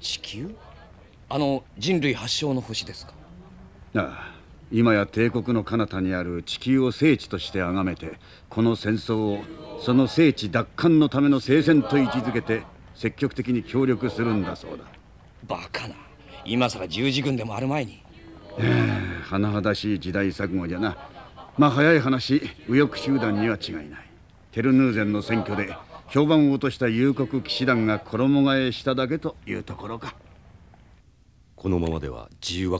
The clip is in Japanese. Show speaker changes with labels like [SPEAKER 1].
[SPEAKER 1] 地球あの人類発祥の星ですか
[SPEAKER 2] ああ今や帝国の彼方にある地球を聖地として崇めてこの戦争をその聖地奪還のための聖戦と位置づけて積極的に協力するんだそうだバカな今さら十字軍でもある前にえ甚だしい時代錯誤じゃなまあ早い話右翼集団には違いないテルヌーゼンの選挙で評判を落とした夕刻騎士団が衣替えしただけというところか
[SPEAKER 3] このままでは自由は